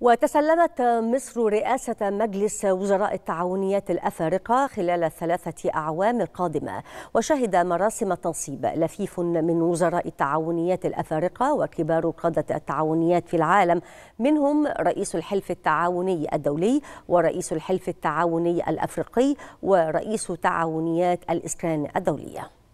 وتسلمت مصر رئاسة مجلس وزراء التعاونيات الأفارقة خلال الثلاثة أعوام القادمة وشهد مراسم تنصيب لفيف من وزراء التعاونيات الأفارقة وكبار قادة التعاونيات في العالم منهم رئيس الحلف التعاوني الدولي ورئيس الحلف التعاوني الأفريقي ورئيس تعاونيات الإسكان الدولية